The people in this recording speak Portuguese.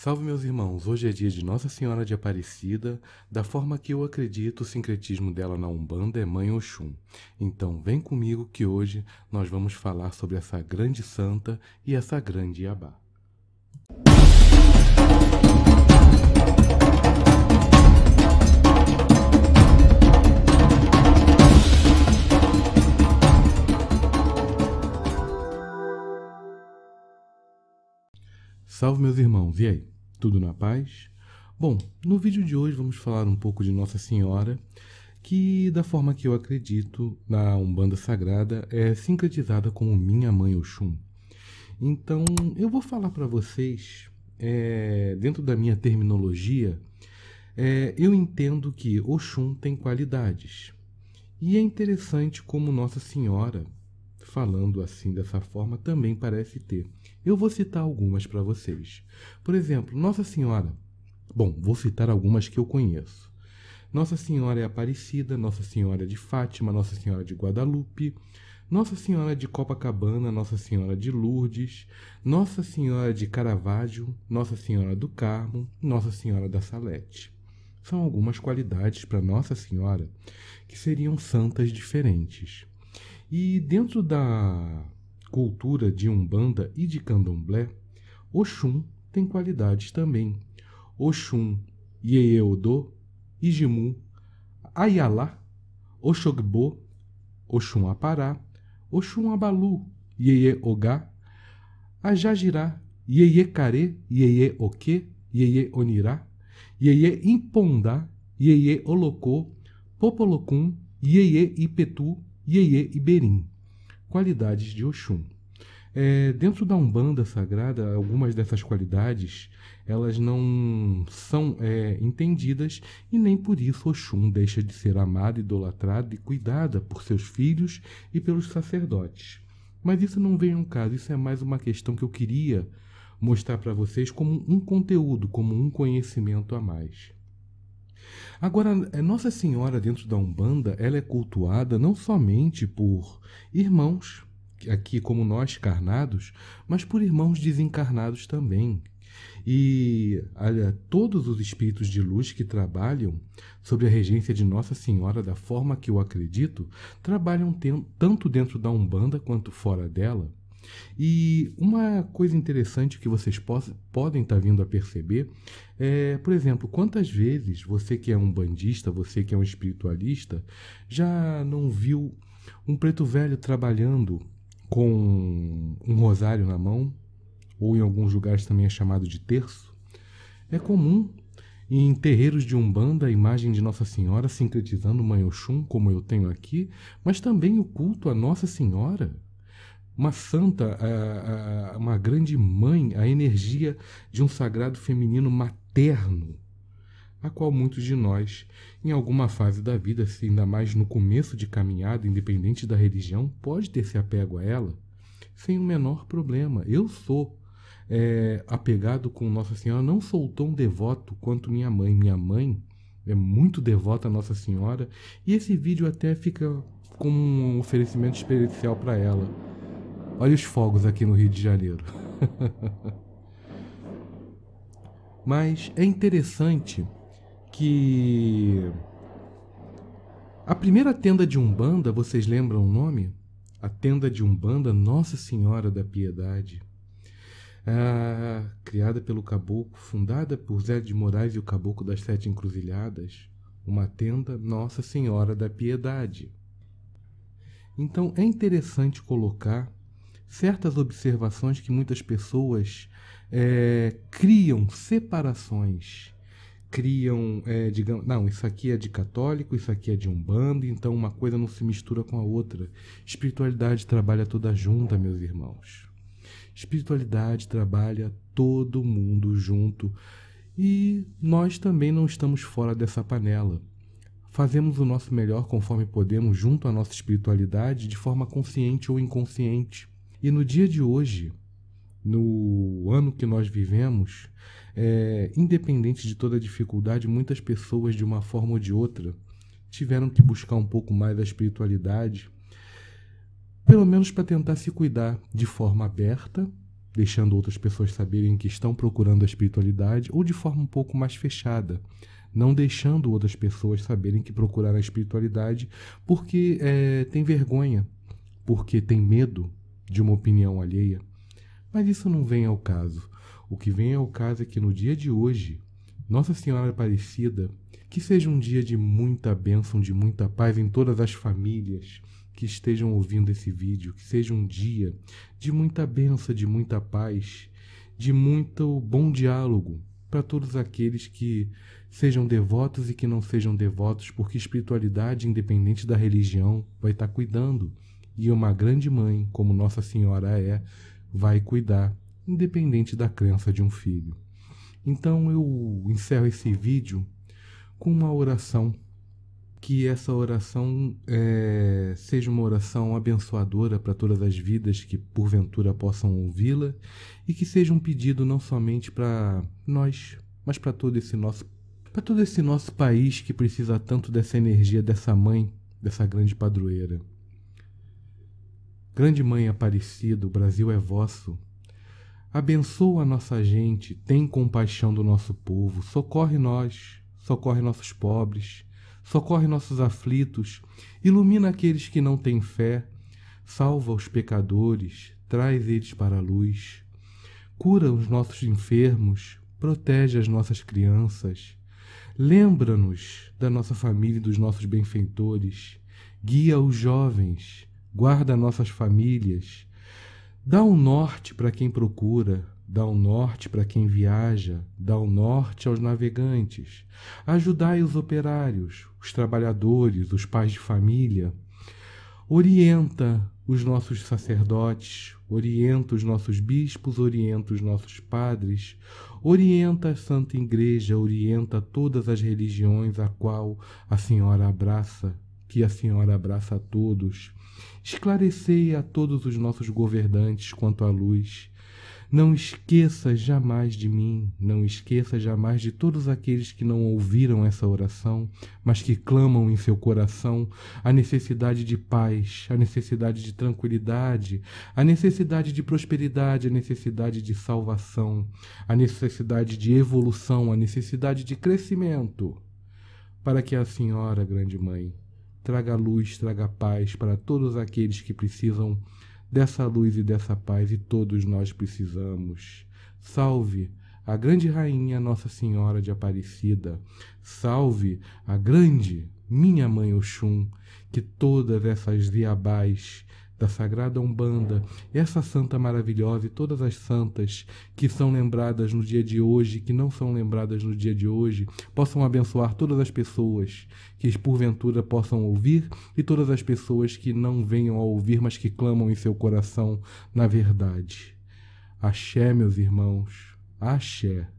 Salve meus irmãos, hoje é dia de Nossa Senhora de Aparecida, da forma que eu acredito o sincretismo dela na Umbanda é Mãe Oxum. Então vem comigo que hoje nós vamos falar sobre essa grande santa e essa grande Yabá. Salve meus irmãos, e aí? Tudo na paz? Bom, no vídeo de hoje vamos falar um pouco de Nossa Senhora, que da forma que eu acredito na Umbanda Sagrada é sincretizada como Minha Mãe Oxum. Então eu vou falar para vocês, é, dentro da minha terminologia, é, eu entendo que Oxum tem qualidades. E é interessante como Nossa Senhora, falando assim dessa forma, também parece ter. Eu vou citar algumas para vocês. Por exemplo, Nossa Senhora. Bom, vou citar algumas que eu conheço. Nossa Senhora é Aparecida, Nossa Senhora de Fátima, Nossa Senhora de Guadalupe, Nossa Senhora de Copacabana, Nossa Senhora de Lourdes, Nossa Senhora de Caravaggio, Nossa Senhora do Carmo, Nossa Senhora da Salete. São algumas qualidades para Nossa Senhora que seriam santas diferentes. E dentro da cultura de Umbanda e de Candomblé, Oxum tem qualidades também. Oxum, Yeyeodô, Ijimu, Ayala, Oxogbo, Oxum Apará, Oxum Abalu, Yeye Ogá, Ajajirá, Yeye Care, Yeye Oque, Yeye Onirá, Yeye Impondá, Yeye Olocô, Popolocum, Yeye Ipetu, Yeye Iberim qualidades de Oxum. É, dentro da Umbanda Sagrada, algumas dessas qualidades elas não são é, entendidas e nem por isso Oxum deixa de ser amada, idolatrada e cuidada por seus filhos e pelos sacerdotes. Mas isso não vem um caso, isso é mais uma questão que eu queria mostrar para vocês como um conteúdo, como um conhecimento a mais. Agora, eh, Nossa Senhora dentro da Umbanda, ela é cultuada não somente por irmãos, aqui como nós carnados, mas por irmãos desencarnados também. E olha, todos os espíritos de luz que trabalham sobre a regência de Nossa Senhora da forma que eu acredito, trabalham tanto dentro da Umbanda quanto fora dela, e uma coisa interessante que vocês possam, podem estar tá vindo a perceber é, por exemplo, quantas vezes você que é um bandista, você que é um espiritualista, já não viu um preto velho trabalhando com um rosário na mão, ou em alguns lugares também é chamado de terço? É comum em terreiros de Umbanda a imagem de Nossa Senhora sincretizando o Oxum, como eu tenho aqui, mas também o culto a Nossa Senhora uma santa, uma grande mãe, a energia de um sagrado feminino materno, a qual muitos de nós, em alguma fase da vida, se ainda mais no começo de caminhada, independente da religião, pode ter se apego a ela sem o menor problema. Eu sou é, apegado com Nossa Senhora, não sou tão devoto quanto minha mãe. Minha mãe é muito devota a Nossa Senhora e esse vídeo até fica como um oferecimento especial para ela. Olha os fogos aqui no Rio de Janeiro. Mas é interessante que a primeira tenda de Umbanda, vocês lembram o nome? A tenda de Umbanda Nossa Senhora da Piedade. Ah, criada pelo caboclo, fundada por Zé de Moraes e o caboclo das Sete Encruzilhadas, uma tenda Nossa Senhora da Piedade. Então é interessante colocar certas observações que muitas pessoas é, criam separações criam, é, digamos, não, isso aqui é de católico, isso aqui é de umbanda, então uma coisa não se mistura com a outra. Espiritualidade trabalha toda junta, meus irmãos. Espiritualidade trabalha todo mundo junto e nós também não estamos fora dessa panela. Fazemos o nosso melhor conforme podemos junto à nossa espiritualidade, de forma consciente ou inconsciente. E no dia de hoje, no ano que nós vivemos, é, independente de toda dificuldade, muitas pessoas, de uma forma ou de outra, tiveram que buscar um pouco mais a espiritualidade, pelo menos para tentar se cuidar de forma aberta, deixando outras pessoas saberem que estão procurando a espiritualidade, ou de forma um pouco mais fechada, não deixando outras pessoas saberem que procuraram a espiritualidade porque é, tem vergonha, porque tem medo, de uma opinião alheia. Mas isso não vem ao caso. O que vem ao caso é que no dia de hoje, Nossa Senhora Aparecida, que seja um dia de muita bênção, de muita paz em todas as famílias que estejam ouvindo esse vídeo, que seja um dia de muita bênção, de muita paz, de muito bom diálogo para todos aqueles que sejam devotos e que não sejam devotos, porque espiritualidade, independente da religião, vai estar cuidando e uma grande mãe, como Nossa Senhora é, vai cuidar, independente da crença de um filho. Então eu encerro esse vídeo com uma oração. Que essa oração é, seja uma oração abençoadora para todas as vidas que porventura possam ouvi-la e que seja um pedido não somente para nós, mas para todo esse nosso para todo esse nosso país que precisa tanto dessa energia dessa mãe, dessa grande padroeira. Grande Mãe Aparecida, o Brasil é vosso. Abençoa a nossa gente, tem compaixão do nosso povo, socorre nós, socorre nossos pobres, socorre nossos aflitos, ilumina aqueles que não têm fé, salva os pecadores, traz eles para a luz, cura os nossos enfermos, protege as nossas crianças, lembra-nos da nossa família e dos nossos benfeitores, guia os jovens, guarda nossas famílias, dá um norte para quem procura, dá um norte para quem viaja, dá um norte aos navegantes, ajudai os operários, os trabalhadores, os pais de família, orienta os nossos sacerdotes, orienta os nossos bispos, orienta os nossos padres, orienta a Santa Igreja, orienta todas as religiões a qual a Senhora abraça, que a Senhora abraça a todos. Esclarecei a todos os nossos governantes quanto à luz. Não esqueça jamais de mim, não esqueça jamais de todos aqueles que não ouviram essa oração, mas que clamam em seu coração a necessidade de paz, a necessidade de tranquilidade, a necessidade de prosperidade, a necessidade de salvação, a necessidade de evolução, a necessidade de crescimento, para que a Senhora, Grande Mãe, traga luz, traga paz para todos aqueles que precisam dessa luz e dessa paz, e todos nós precisamos. Salve a grande rainha Nossa Senhora de Aparecida. Salve a grande minha mãe Oxum, que todas essas viabás da Sagrada Umbanda, essa santa maravilhosa e todas as santas que são lembradas no dia de hoje, que não são lembradas no dia de hoje, possam abençoar todas as pessoas que porventura possam ouvir e todas as pessoas que não venham a ouvir, mas que clamam em seu coração na verdade. Axé, meus irmãos. Axé.